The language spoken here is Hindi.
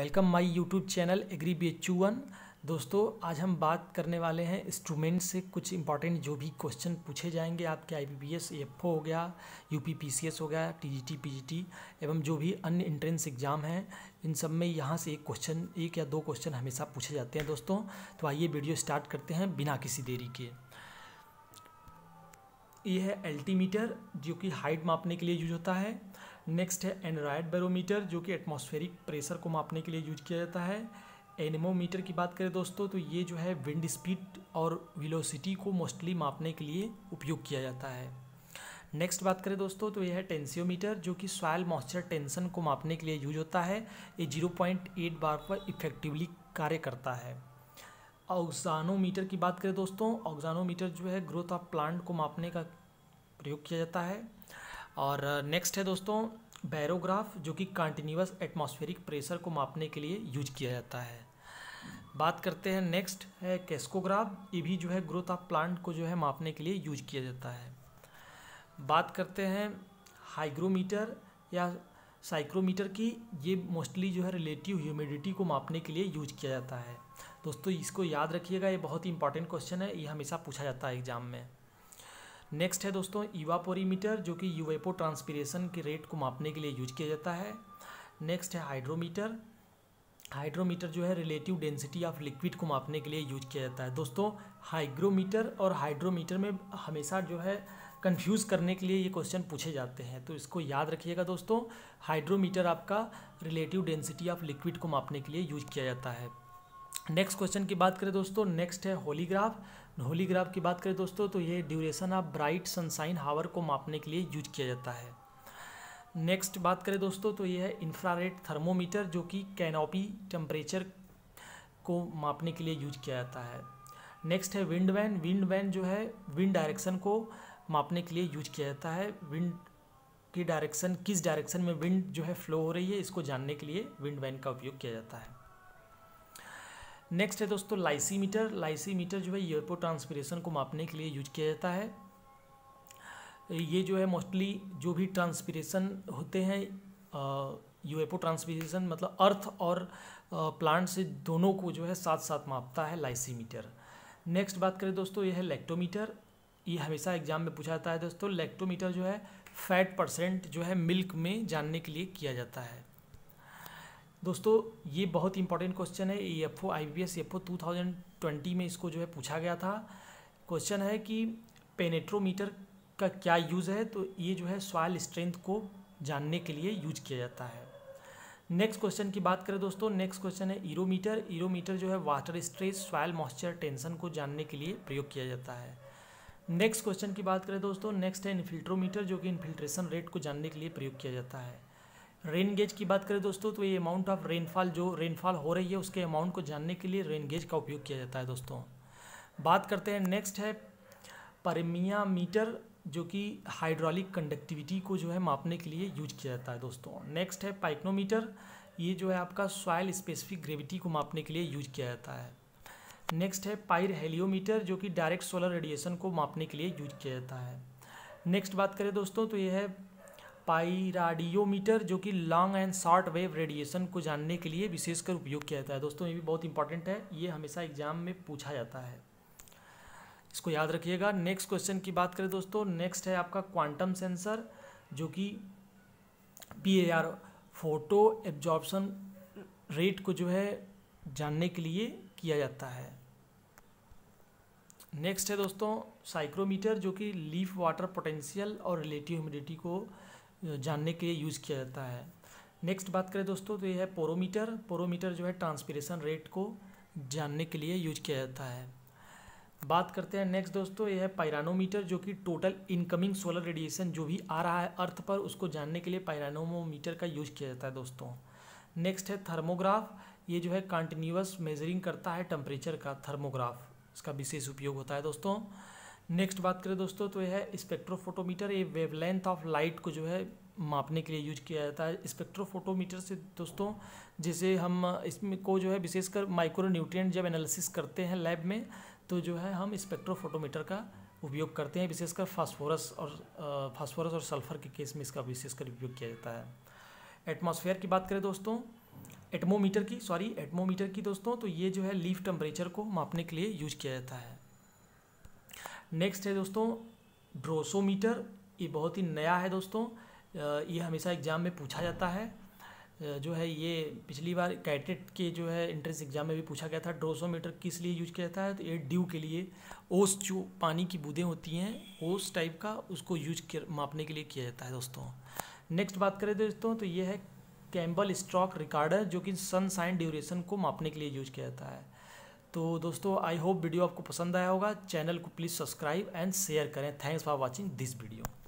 welcome my YouTube channel agri B H one दोस्तों आज हम बात करने वाले हैं इंस्ट्रूमेंट से कुछ इंपॉर्टेंट जो भी क्वेश्चन पूछे जाएंगे आपके आई बी एफ हो गया U P P C S हो गया T G T P G T एवं जो भी अन्य एंट्रेंस एग्जाम हैं इन सब में यहाँ से एक क्वेश्चन एक या दो क्वेश्चन हमेशा पूछे जाते हैं दोस्तों तो आइए वीडियो स्टार्ट करते हैं बिना किसी देरी के ये है एल्टीमीटर जो कि हाइट मापने के लिए यूज होता है नेक्स्ट है एंड्रॉयड बैरोमीटर जो कि एटमॉस्फेरिक प्रेशर को मापने के लिए यूज किया जाता है एनिमोमीटर की बात करें दोस्तों तो ये जो है विंड स्पीड और विलोसिटी को मोस्टली मापने के लिए उपयोग किया जाता है नेक्स्ट बात करें दोस्तों तो यह है टेंसियोमीटर जो कि सॉयल मॉइस्चर टेंशन को मापने के लिए यूज होता है ये 0.8 बार पर इफेक्टिवली कार्य करता है ऑक्सानोमीटर की बात करें दोस्तों ऑक्सानोमीटर जो है ग्रोथ ऑफ प्लांट को मापने का प्रयोग किया जाता है और नेक्स्ट uh, है दोस्तों बैरोग्राफ जो कि कंटिन्यूस एटमॉस्फेरिक प्रेशर को मापने के लिए यूज किया जाता है बात करते हैं नेक्स्ट है कैस्कोग्राफ ये भी जो है ग्रोथ ऑफ प्लांट को जो है मापने के लिए यूज किया जाता है बात करते हैं हाइग्रोमीटर या साइक्रोमीटर की ये मोस्टली जो है रिलेटिव ह्यूमिडिटी को मापने के लिए यूज किया जाता है दोस्तों इसको याद रखिएगा ये बहुत ही इंपॉर्टेंट क्वेश्चन है ये हमेशा पूछा जाता है एग्जाम में नेक्स्ट है दोस्तों ईवापोरीमीटर जो कि यूवेपो ट्रांसपीरेशन के रेट को मापने के लिए यूज किया जाता है नेक्स्ट है हाइड्रोमीटर हाइड्रोमीटर जो है रिलेटिव डेंसिटी ऑफ लिक्विड को मापने के लिए यूज किया जाता है दोस्तों हाइग्रोमीटर और हाइड्रोमीटर में हमेशा जो है कंफ्यूज करने के लिए ये क्वेश्चन पूछे जाते हैं तो इसको याद रखिएगा दोस्तों हाइड्रोमीटर आपका रिलेटिव डेंसिटी ऑफ लिक्विड को मापने के लिए यूज किया जाता है नेक्स्ट क्वेश्चन की बात करें दोस्तों नेक्स्ट है होलीग्राफ होलीग्राफ की बात करें दोस्तों तो ये duration of bright sunshine hour को मापने के लिए यूज किया जाता है नेक्स्ट बात करें दोस्तों तो ये है इंफ्रारेड थर्मोमीटर जो कि कैनोपी टेम्परेचर को मापने के लिए यूज किया जाता है नेक्स्ट है विंड वैन विंड वैन जो है विंड डायरेक्शन को मापने के लिए यूज किया जाता है विंड की डायरेक्शन किस डायरेक्शन में विंड जो है फ्लो हो रही है इसको जानने के लिए विंड वैन का उपयोग किया जाता है नेक्स्ट है दोस्तों लाइसीमीटर लाइसीमीटर जो है यूरोपो ट्रांसपीरेशन को मापने के लिए यूज किया जाता है ये जो है मोस्टली जो भी ट्रांसपीरेशन होते हैं यूएपो ट्रांसपीरेशन मतलब अर्थ और प्लांट से दोनों को जो है साथ साथ मापता है लाइसीमीटर नेक्स्ट बात करें दोस्तों यह है लेक्टोमीटर ये हमेशा एग्जाम में पूछा जाता है दोस्तों लेक्टोमीटर जो है फैट परसेंट जो है मिल्क में जानने के लिए किया जाता है दोस्तों ये बहुत इंपॉर्टेंट क्वेश्चन है E F O I B S F O two thousand twenty में इसको जो है पूछा गया था क्वेश्चन है कि पेनेट्रोमीटर का क्या यूज़ है तो ये जो है सॉयल स्ट्रेंथ को जानने के लिए यूज किया जाता है नेक्स्ट क्वेश्चन की बात करें दोस्तों नेक्स्ट क्वेश्चन है ईरोमीटर ईरोमीटर जो है water stress soil moisture tension को जानने के लिए प्रयोग किया जाता है नेक्स्ट क्वेश्चन की बात करें दोस्तों नेक्स्ट है इन्फिल्ट्रोमीटर जो कि इन्फिल्ट्रेशन रेट को जानने के लिए प्रयोग किया जाता है रेन गेज की बात करें दोस्तों तो ये अमाउंट ऑफ रेनफॉल जो रेनफॉल हो रही है उसके अमाउंट को जानने के लिए रेन गेज का उपयोग किया जाता है दोस्तों बात करते हैं नेक्स्ट है परमिया मीटर जो कि हाइड्रोलिक कंडक्टिविटी को जो है मापने के लिए यूज किया जाता है दोस्तों नेक्स्ट है पाइक्नोमीटर ये जो है आपका सॉयल स्पेसिफिक ग्रेविटी को मापने के लिए यूज किया जाता है नेक्स्ट है पाइर हेलियोमीटर जो कि डायरेक्ट सोलर रेडिएशन को मापने के लिए यूज किया जाता है नेक्स्ट बात करें दोस्तों तो ये है पाइराडियोमीटर जो कि long and short wave radiation को जानने के लिए विशेषकर उपयोग किया जाता है दोस्तों ये भी बहुत इंपॉर्टेंट है ये हमेशा एग्जाम में पूछा जाता है इसको याद रखिएगा नेक्स्ट क्वेश्चन की बात करें दोस्तों नेक्स्ट है आपका क्वांटम सेंसर जो कि P A R photo absorption rate को जो है जानने के लिए किया जाता है नेक्स्ट है दोस्तों साइक्रोमीटर जो कि लीफ वाटर पोटेंशियल और रिलेटिव ह्यूमिडिटी को जानने के लिए यूज़ किया जाता है नेक्स्ट बात करें दोस्तों तो ये है पोरोमीटर पोरोमीटर जो है ट्रांसपीरेशन रेट को जानने के लिए यूज किया जाता है बात करते हैं नेक्स्ट दोस्तों यह है पायरानोमीटर जो कि टोटल इनकमिंग सोलर रेडिएशन जो भी आ रहा है अर्थ पर उसको जानने के लिए पायरानोमीटर का यूज़ किया जाता है दोस्तों नेक्स्ट है थर्मोग्राफ ये जो है कंटिन्यूस मेजरिंग करता है टेम्परेचर का थर्मोग्राफ इसका विशेष उपयोग होता है दोस्तों नेक्स्ट बात करें दोस्तों तो यह है स्पेक्ट्रोफोटोमीटर ये वेवलेंथ ऑफ लाइट को जो है मापने के लिए यूज किया जाता है स्पेक्ट्रोफोटोमीटर से दोस्तों जिसे हम इसमें को जो है विशेषकर माइक्रो न्यूट्रिएंट जब एनालिसिस करते हैं लैब में तो जो है हम स्पेक्ट्रोफोटोमीटर का उपयोग करते हैं विशेषकर फास्फोरस और फास्फोरस और सल्फर के केस में इसका विशेषकर उपयोग किया जाता है एटमोसफेयर की बात करें दोस्तों एटमोमीटर की सॉरी एटमोमीटर की दोस्तों तो ये जो है लीफ टेम्परेचर को मापने के लिए यूज किया जाता है नेक्स्ट है दोस्तों ड्रोसोमीटर ये बहुत ही नया है दोस्तों ये हमेशा एग्ज़ाम में पूछा जाता है जो है ये पिछली बार कैटेट के जो है एंट्रेंस एग्ज़ाम में भी पूछा गया था ड्रोसोमीटर किस लिए यूज किया जाता है तो ये ड्यू के लिए ओस जो पानी की बूंदें होती हैं ओस टाइप का उसको यूज कर मापने के लिए किया जाता है दोस्तों नेक्स्ट बात करें दोस्तों तो ये है कैम्बल स्ट्रॉक रिकॉर्डर जो कि सन साइन ड्यूरेशन को मापने के लिए यूज किया जाता है तो दोस्तों आई होप वीडियो आपको पसंद आया होगा चैनल को प्लीज़ सब्सक्राइब एंड शेयर करें thanks for watching this video